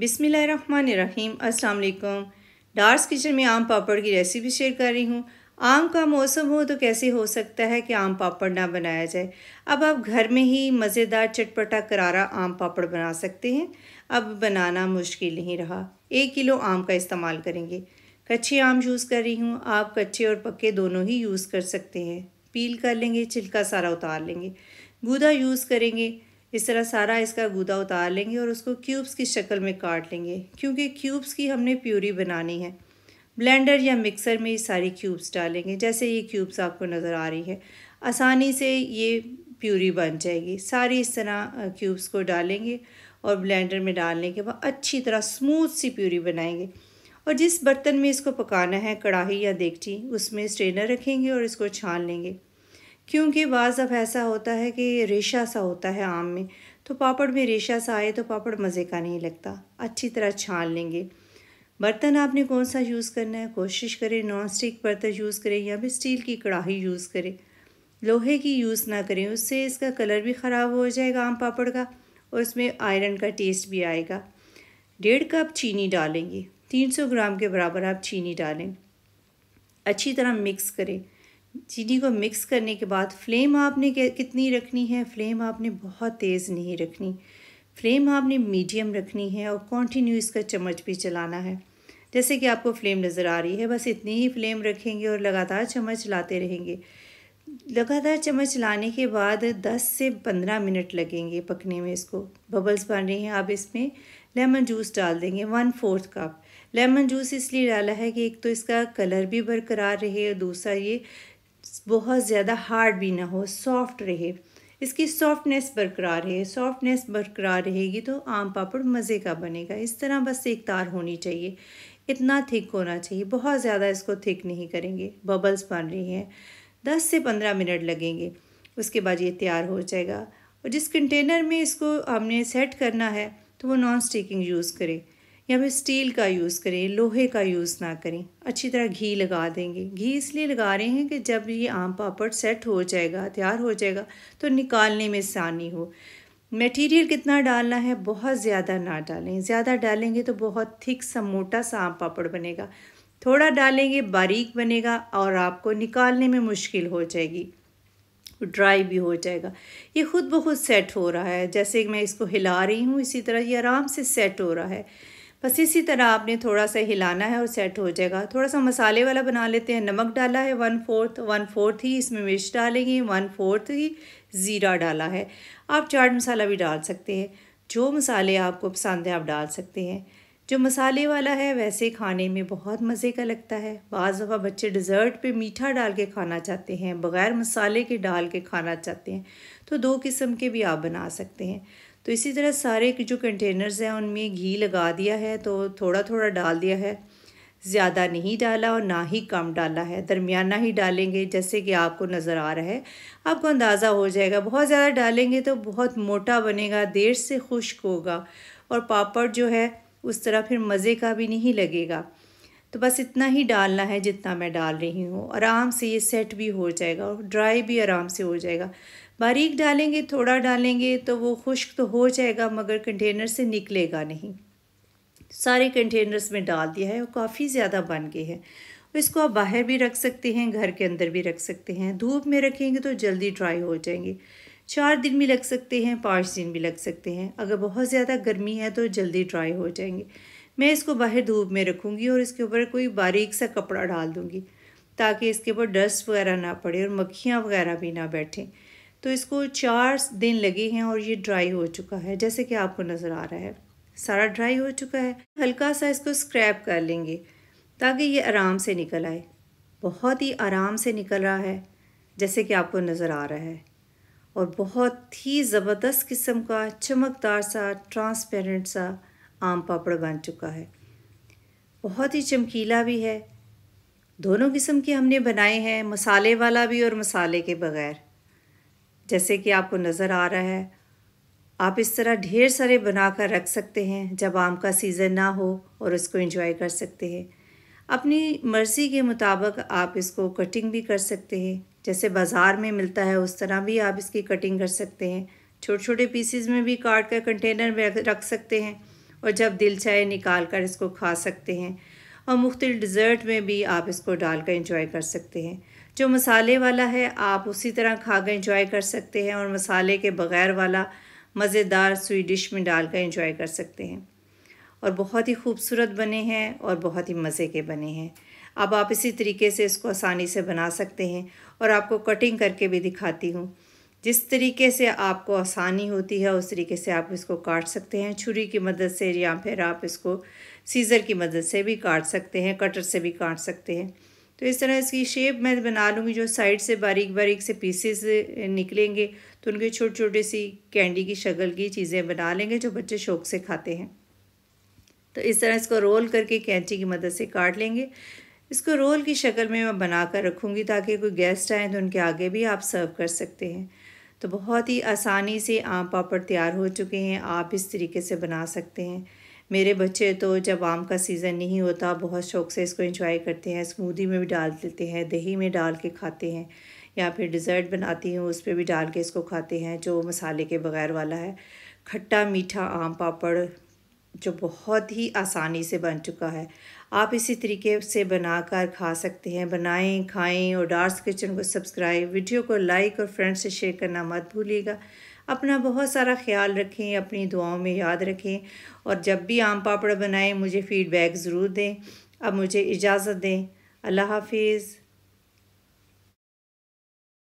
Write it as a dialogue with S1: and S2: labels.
S1: बिसमीम असलकम डार्स किचन में आम पापड़ की रेसिपी शेयर कर रही हूँ आम का मौसम हो तो कैसे हो सकता है कि आम पापड़ ना बनाया जाए अब आप घर में ही मज़ेदार चटपटा करारा आम पापड़ बना सकते हैं अब बनाना मुश्किल नहीं रहा एक किलो आम का इस्तेमाल करेंगे कच्चे आम यूज़ कर रही हूँ आप कच्चे और पक्के दोनों ही यूज़ कर सकते हैं पील कर लेंगे छिलका सारा उतार लेंगे गूदा यूज़ करेंगे इस तरह सारा इसका गूदा उतार लेंगे और उसको क्यूब्स की शक्ल में काट लेंगे क्योंकि क्यूब्स की हमने प्यूरी बनानी है ब्लेंडर या मिक्सर में ये सारी क्यूब्स डालेंगे जैसे ये क्यूब्स आपको नज़र आ रही है आसानी से ये प्यूरी बन जाएगी सारी इस तरह क्यूब्स को डालेंगे और ब्लेंडर में डालने के बाद अच्छी तरह स्मूथ सी प्यूरी बनाएंगे और जिस बर्तन में इसको पकाना है कढ़ाई या देगची उसमें स्ट्रेनर रखेंगे और इसको छान लेंगे क्योंकि बाज़ अब ऐसा होता है कि रेशा सा होता है आम में तो पापड़ में रेशा सा आए तो पापड़ मज़े का नहीं लगता अच्छी तरह छान लेंगे बर्तन आपने कौन सा यूज़ करना है कोशिश करें नॉन स्टिक बर्तन यूज़ करें या फिर स्टील की कढ़ाई यूज़ करें लोहे की यूज़ ना करें उससे इसका कलर भी ख़राब हो जाएगा आम पापड़ का और उसमें आयरन का टेस्ट भी आएगा डेढ़ कप चीनी डालेंगे तीन सौ ग्राम के बराबर आप चीनी डालें अच्छी तरह मिक्स करें चीनी को मिक्स करने के बाद फ्लेम आपने कितनी रखनी है फ्लेम आपने बहुत तेज़ नहीं रखनी फ्लेम आपने मीडियम रखनी है और कॉन्टीन्यू इसका चम्मच भी चलाना है जैसे कि आपको फ्लेम नज़र आ रही है बस इतनी ही फ्लेम रखेंगे और लगातार चम्मच चलाते रहेंगे लगातार चम्मच चलाने के बाद 10 से 15 मिनट लगेंगे पकने में इसको बबल्स बन रही हैं आप इसमें लेमन जूस डाल देंगे one fourth cup lemon juice इसलिए डाला है कि एक तो इसका कलर भी बरकरार रहे और दूसरा ये बहुत ज़्यादा हार्ड भी ना हो सॉफ्ट रहे इसकी सॉफ्टनेस बरकरार रहे सॉफ्टनेस बरकरार रहेगी तो आम पापड़ मज़े का बनेगा इस तरह बस एक तार होनी चाहिए इतना थिक होना चाहिए बहुत ज़्यादा इसको थिक नहीं करेंगे बबल्स बन रही हैं दस से पंद्रह मिनट लगेंगे उसके बाद ये तैयार हो जाएगा और जिस कंटेनर में इसको हमने सेट करना है तो वो नॉन स्टिकिंग यूज़ करें या फिर स्टील का यूज़ करें लोहे का यूज़ ना करें अच्छी तरह घी लगा देंगे घी इसलिए लगा रहे हैं कि जब ये आम पापड़ सेट हो जाएगा तैयार हो जाएगा तो निकालने में आसानी हो मटेरियल कितना डालना है बहुत ज़्यादा ना डालें ज़्यादा डालेंगे तो बहुत थिक सा मोटा सा आम पापड़ बनेगा थोड़ा डालेंगे बारीक बनेगा और आपको निकालने में मुश्किल हो जाएगी ड्राई भी हो जाएगा ये खुद ब खुद सेट हो रहा है जैसे मैं इसको हिला रही हूँ इसी तरह ये आराम से सेट हो रहा है बस इसी तरह आपने थोड़ा सा हिलाना है और सेट हो जाएगा थोड़ा सा मसाले वाला बना लेते हैं नमक डाला है वन फोर्थ वन फोर्थ ही इसमें मिर्च डालेंगे वन फोर्थ ही ज़ीरा डाला है आप चाट मसाला भी डाल सकते हैं जो मसाले आपको पसंद है आप डाल सकते हैं जो मसाले वाला है वैसे खाने में बहुत मज़े का लगता है बाज़ दफ़ा बच्चे डिज़र्ट पे मीठा डाल के खाना चाहते हैं बग़ैर मसाले के डाल के खाना चाहते हैं तो दो किस्म के भी आप बना सकते हैं तो इसी तरह सारे जो कंटेनर्स हैं उनमें घी लगा दिया है तो थोड़ा थोड़ा डाल दिया है ज़्यादा नहीं डाला और ना ही कम डाला है दरमियाना ही डालेंगे जैसे कि आपको नज़र आ रहा है आपको अंदाज़ा हो जाएगा बहुत ज़्यादा डालेंगे तो बहुत मोटा बनेगा देर से खुश्क होगा और पापड़ जो है उस तरह फिर मज़े का भी नहीं लगेगा तो बस इतना ही डालना है जितना मैं डाल रही हूँ आराम से ये सेट भी हो जाएगा और ड्राई भी आराम से हो जाएगा बारीक डालेंगे थोड़ा डालेंगे तो वो खुश्क तो हो जाएगा मगर कंटेनर से निकलेगा नहीं सारे कंटेनर्स में डाल दिया है और काफ़ी ज़्यादा बन गए हैं इसको आप बाहर भी रख सकते हैं घर के अंदर भी रख सकते हैं धूप में रखेंगे तो जल्दी ड्राई हो जाएंगे चार दिन भी लग सकते हैं पाँच दिन भी लग सकते हैं अगर बहुत ज़्यादा गर्मी है तो जल्दी ड्राई हो जाएंगे मैं इसको बाहर धूप में रखूँगी और इसके ऊपर कोई बारीक सा कपड़ा डाल दूँगी ताकि इसके ऊपर डस्ट वगैरह ना पड़े और मक्खियाँ वगैरह भी ना बैठें तो इसको चार दिन लगे हैं और ये ड्राई हो चुका है जैसे कि आपको नज़र आ रहा है सारा ड्राई हो चुका है हल्का सा इसको स्क्रैप कर लेंगे ताकि ये आराम से निकल आए बहुत ही आराम से निकल रहा है जैसे कि आपको नज़र आ रहा है और बहुत ही ज़बरदस्त किस्म का चमकदार सा ट्रांसपेरेंट सा आम पापड़ बन चुका है बहुत ही चमकीला भी है दोनों किस्म के हमने बनाए हैं मसाले वाला भी और मसाले के बग़ैर जैसे कि आपको नज़र आ रहा है आप इस तरह ढेर सारे बना कर रख सकते हैं जब आम का सीज़न ना हो और उसको इंजॉय कर सकते हैं अपनी मर्ज़ी के मुताबिक आप इसको कटिंग भी कर सकते हैं जैसे बाज़ार में मिलता है उस तरह भी आप इसकी कटिंग कर सकते हैं छोटे छोटे पीसीज में भी काट कर कंटेनर में रख सकते हैं और जब दिल चाहे निकाल कर इसको खा सकते हैं और मुख्त डिज़र्ट में भी आप इसको डाल कर इंजॉय कर सकते हैं जो मसाले वाला है आप उसी तरह खा कर इंजॉय कर सकते हैं और मसाले के बग़ैर वाला मज़ेदार स्वीट डिश में डाल कर इंजॉय कर सकते हैं और बहुत ही खूबसूरत बने हैं और बहुत ही मज़े के बने हैं अब आप इसी तरीके से इसको आसानी से बना सकते हैं और आपको कटिंग करके भी दिखाती हूँ जिस तरीके से आपको आसानी होती है उस तरीके से आप इसको काट सकते हैं छुरी की मदद से या फिर आप इसको सीज़र की मदद से भी काट सकते हैं कटर से भी काट सकते हैं तो इस तरह इसकी शेप मैं बना लूँगी जो साइड से बारीक बारीक से पीसेस निकलेंगे तो उनके छोटे छोटे सी कैंडी की शक्ल की चीज़ें बना लेंगे जो बच्चे शौक से खाते हैं तो इस तरह इसको रोल करके कैंची की मदद से काट लेंगे इसको रोल की शक्ल में मैं बना कर रखूँगी ताकि कोई गेस्ट आए तो उनके आगे भी आप सर्व कर सकते हैं तो बहुत ही आसानी से आम पापड़ तैयार हो चुके हैं आप इस तरीके से बना सकते हैं मेरे बच्चे तो जब आम का सीज़न नहीं होता बहुत शौक से इसको इंजॉय करते हैं स्मूदी में भी डाल देते हैं दही में डाल के खाते हैं या फिर डिज़र्ट बनाती हूँ उस पर भी डाल के इसको खाते हैं जो मसाले के बगैर वाला है खट्टा मीठा आम पापड़ जो बहुत ही आसानी से बन चुका है आप इसी तरीके से बनाकर खा सकते हैं बनाएं खाएं और डार्स किचन को सब्सक्राइब वीडियो को लाइक और फ्रेंड्स से शेयर करना मत भूलिएगा अपना बहुत सारा ख्याल रखें अपनी दुआओं में याद रखें और जब भी आम पापड़ बनाएं मुझे फ़ीडबैक ज़रूर दें अब मुझे इजाज़त दें अल्लाह हाफिज़